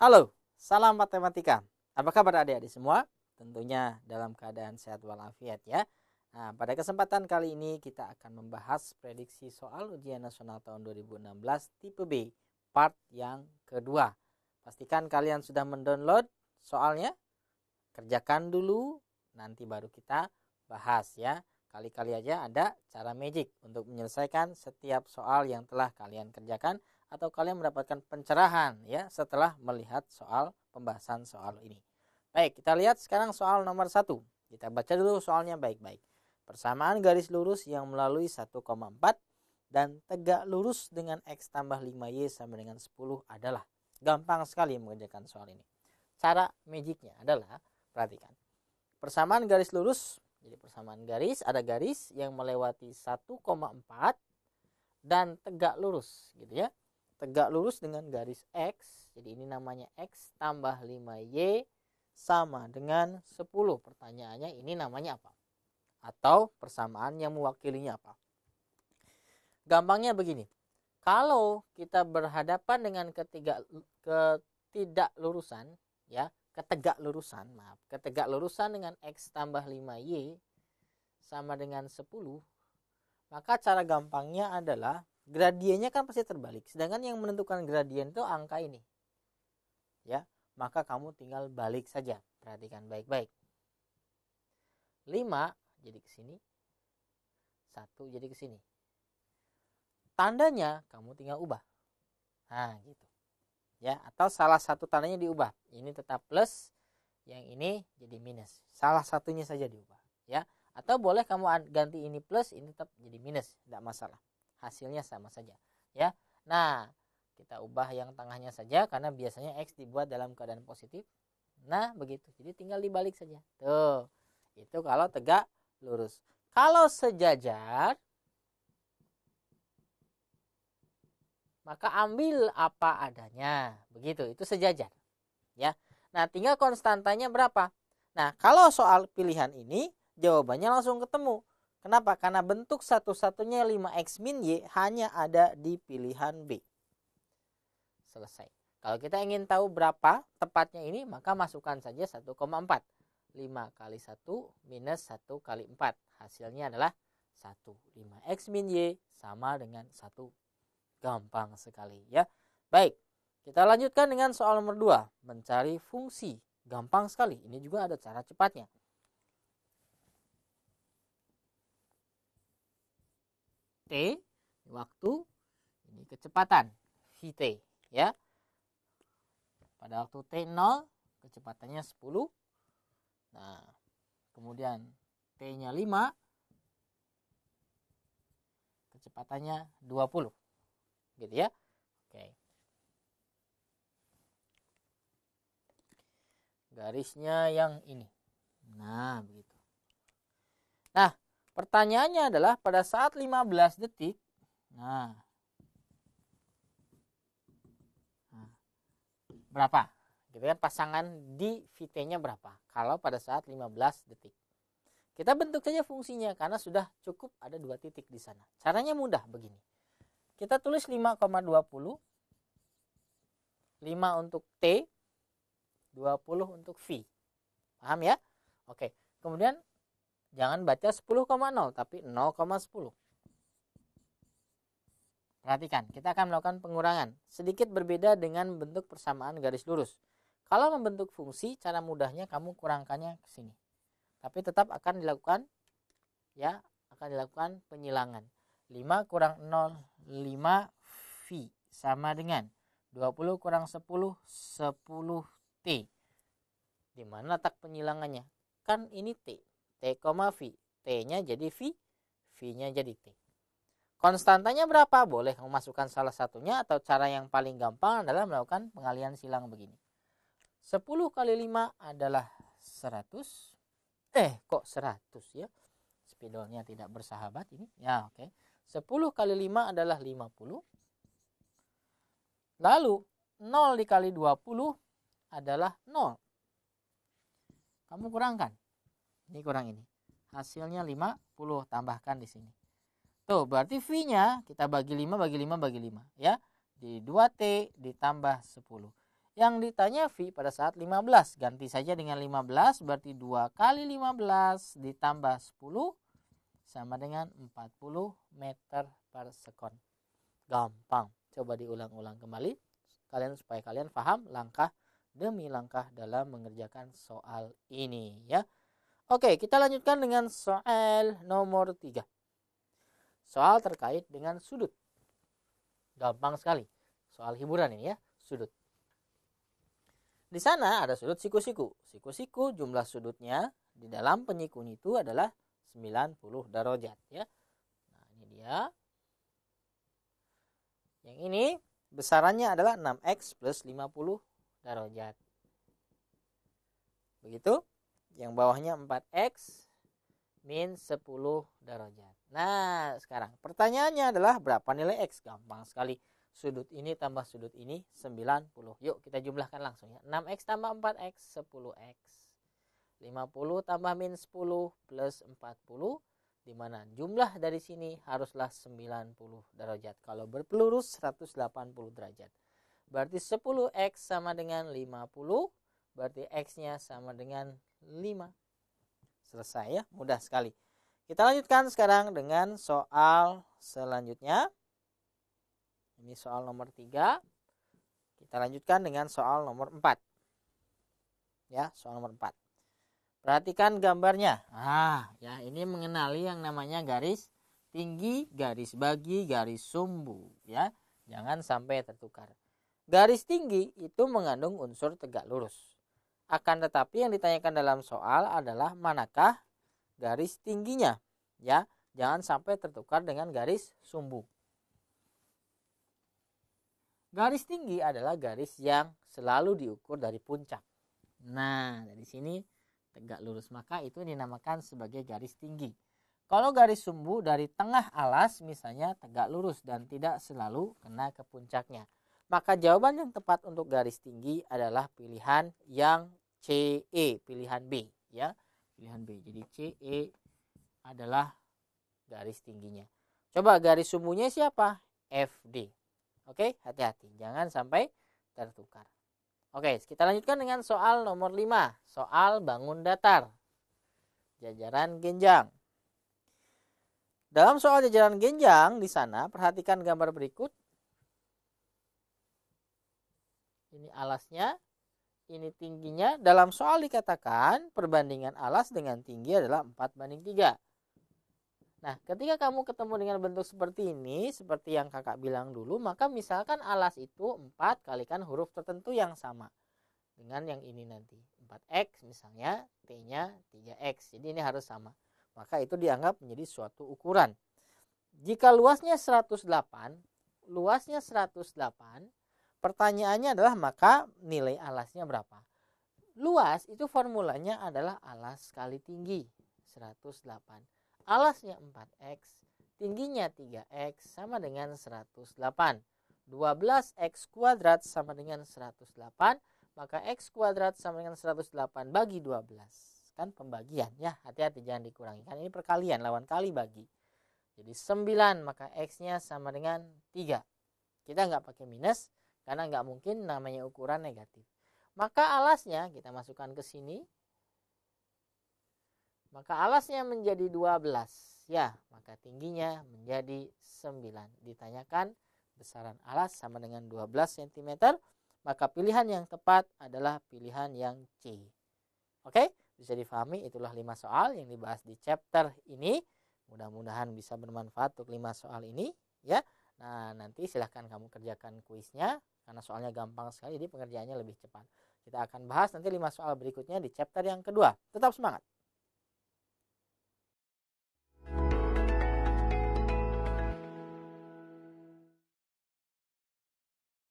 Halo, salam matematika. Apa kabar adik-adik semua? Tentunya dalam keadaan sehat walafiat ya. Nah, pada kesempatan kali ini kita akan membahas prediksi soal ujian nasional tahun 2016 tipe B, part yang kedua. Pastikan kalian sudah mendownload soalnya. Kerjakan dulu, nanti baru kita bahas ya. Kali-kali aja ada cara magic untuk menyelesaikan setiap soal yang telah kalian kerjakan atau kalian mendapatkan pencerahan ya setelah melihat soal pembahasan soal ini. Baik, kita lihat sekarang soal nomor satu. Kita baca dulu soalnya baik-baik. Persamaan garis lurus yang melalui 1,4 dan tegak lurus dengan X tambah 5Y sama dengan 10 adalah. Gampang sekali mengerjakan soal ini. Cara magicnya adalah, perhatikan. Persamaan garis lurus jadi persamaan garis ada garis yang melewati 1,4 dan tegak lurus gitu ya. Tegak lurus dengan garis X. Jadi ini namanya X tambah 5Y sama dengan 10. Pertanyaannya ini namanya apa? Atau persamaan yang mewakilinya apa? Gampangnya begini. Kalau kita berhadapan dengan ketiga ketidak lurusan ya ketegak lurusan maaf ketegak lurusan dengan x tambah 5y sama dengan 10 maka cara gampangnya adalah gradiennya kan pasti terbalik sedangkan yang menentukan gradien itu angka ini ya maka kamu tinggal balik saja perhatikan baik-baik 5 jadi ke sini 1 jadi ke sini tandanya kamu tinggal ubah nah gitu ya atau salah satu tandanya diubah ini tetap plus yang ini jadi minus salah satunya saja diubah ya atau boleh kamu ganti ini plus ini tetap jadi minus tidak masalah hasilnya sama saja ya nah kita ubah yang tengahnya saja karena biasanya x dibuat dalam keadaan positif nah begitu jadi tinggal dibalik saja tuh itu kalau tegak lurus kalau sejajar maka ambil apa adanya. Begitu, itu sejajar. Ya. Nah, tinggal konstantanya berapa? Nah, kalau soal pilihan ini jawabannya langsung ketemu. Kenapa? Karena bentuk satu-satunya 5x min y hanya ada di pilihan B. Selesai. Kalau kita ingin tahu berapa tepatnya ini, maka masukkan saja 1,4. 5 kali 1 minus 1 kali 4. Hasilnya adalah 1. 5x min y sama dengan 1,4. Gampang sekali ya. Baik, kita lanjutkan dengan soal nomor 2, mencari fungsi. Gampang sekali, ini juga ada cara cepatnya. T waktu, ini kecepatan VT ya. Pada waktu T0 kecepatannya 10. Nah, kemudian T-nya 5 kecepatannya 20 gitu ya. Oke. Garisnya yang ini. Nah, begitu. Nah, pertanyaannya adalah pada saat 15 detik, nah, nah, berapa? Gitu kan pasangan di VT-nya berapa? Kalau pada saat 15 detik. Kita bentuk saja fungsinya karena sudah cukup ada dua titik di sana. Caranya mudah begini. Kita tulis 5,20. 5 untuk T, 20 untuk V. Paham ya? Oke. Kemudian jangan baca 10,0 tapi 0,10. Perhatikan, kita akan melakukan pengurangan. Sedikit berbeda dengan bentuk persamaan garis lurus. Kalau membentuk fungsi, cara mudahnya kamu kurangkannya ke sini. Tapi tetap akan dilakukan ya, akan dilakukan penyilangan. 5 kurang 0, 5 V sama dengan 20 kurang 10, 10 T. Di mana letak penyilangannya? Kan ini T. T, V. T-nya jadi V, V-nya jadi T. Konstantanya berapa? Boleh memasukkan salah satunya atau cara yang paling gampang adalah melakukan pengalian silang begini. 10 kali 5 adalah 100. Eh, kok 100 ya? Spidolnya tidak bersahabat ini. Ya, oke. Okay. 10 kali 5 adalah 50. Lalu 0 dikali 20 adalah 0. Kamu kurangkan. Ini kurang ini. Hasilnya 50 tambahkan di sini. Tuh, berarti V-nya kita bagi 5 bagi 5 bagi 5 ya. Di 2T ditambah 10. Yang ditanya V pada saat 15. Ganti saja dengan 15 berarti 2 kali 15 ditambah 10 sama dengan 40 meter per sekon. Gampang. Coba diulang-ulang kembali kalian supaya kalian paham langkah demi langkah dalam mengerjakan soal ini ya. Oke, kita lanjutkan dengan soal nomor 3. Soal terkait dengan sudut. Gampang sekali. Soal hiburan ini ya, sudut. Di sana ada sudut siku-siku. Siku-siku jumlah sudutnya di dalam penyikun itu adalah 90 derajat ya. Nah, ini dia. Yang ini besarannya adalah 6x plus 50 derajat. Begitu. Yang bawahnya 4x min 10 derajat. Nah, sekarang pertanyaannya adalah berapa nilai x? Gampang sekali. Sudut ini tambah sudut ini 90. Yuk kita jumlahkan langsung ya. 6x tambah 4x 10x. 50 tambah min 10 plus 40 di mana jumlah dari sini haruslah 90 derajat. Kalau berpelurus 180 derajat. Berarti 10x sama dengan 50. Berarti x-nya sama dengan 5. Selesai ya, mudah sekali. Kita lanjutkan sekarang dengan soal selanjutnya. Ini soal nomor 3. Kita lanjutkan dengan soal nomor 4. Ya, soal nomor 4. Perhatikan gambarnya. Ah, ya ini mengenali yang namanya garis tinggi, garis bagi, garis sumbu, ya. Jangan sampai tertukar. Garis tinggi itu mengandung unsur tegak lurus. Akan tetapi yang ditanyakan dalam soal adalah manakah garis tingginya, ya. Jangan sampai tertukar dengan garis sumbu. Garis tinggi adalah garis yang selalu diukur dari puncak. Nah, dari sini tegak lurus maka itu dinamakan sebagai garis tinggi. Kalau garis sumbu dari tengah alas misalnya tegak lurus dan tidak selalu kena ke puncaknya. Maka jawaban yang tepat untuk garis tinggi adalah pilihan yang CE, pilihan B ya. Pilihan B. Jadi CE adalah garis tingginya. Coba garis sumbunya siapa? FD. Oke, hati-hati jangan sampai tertukar. Oke, kita lanjutkan dengan soal nomor 5, soal bangun datar. Jajaran genjang. Dalam soal jajaran genjang di sana perhatikan gambar berikut. Ini alasnya, ini tingginya. Dalam soal dikatakan perbandingan alas dengan tinggi adalah 4 banding 3. Nah, ketika kamu ketemu dengan bentuk seperti ini, seperti yang kakak bilang dulu, maka misalkan alas itu 4 kalikan huruf tertentu yang sama dengan yang ini nanti. 4X misalnya, T-nya 3X. Jadi ini harus sama. Maka itu dianggap menjadi suatu ukuran. Jika luasnya 108, luasnya 108, pertanyaannya adalah maka nilai alasnya berapa? Luas itu formulanya adalah alas kali tinggi, 108 Alasnya 4x, tingginya 3x sama dengan 108. 12x kuadrat sama dengan 108, maka x kuadrat sama dengan 108 bagi 12. Kan pembagian ya, hati-hati jangan dikurangi. Kan ini perkalian, lawan kali bagi. Jadi 9, maka x-nya sama dengan 3. Kita nggak pakai minus, karena nggak mungkin namanya ukuran negatif. Maka alasnya kita masukkan ke sini, maka alasnya menjadi 12 ya maka tingginya menjadi 9 ditanyakan besaran alas sama dengan 12 cm maka pilihan yang tepat adalah pilihan yang C oke bisa difahami itulah 5 soal yang dibahas di chapter ini mudah-mudahan bisa bermanfaat untuk 5 soal ini ya nah nanti silahkan kamu kerjakan kuisnya karena soalnya gampang sekali jadi pengerjaannya lebih cepat kita akan bahas nanti 5 soal berikutnya di chapter yang kedua tetap semangat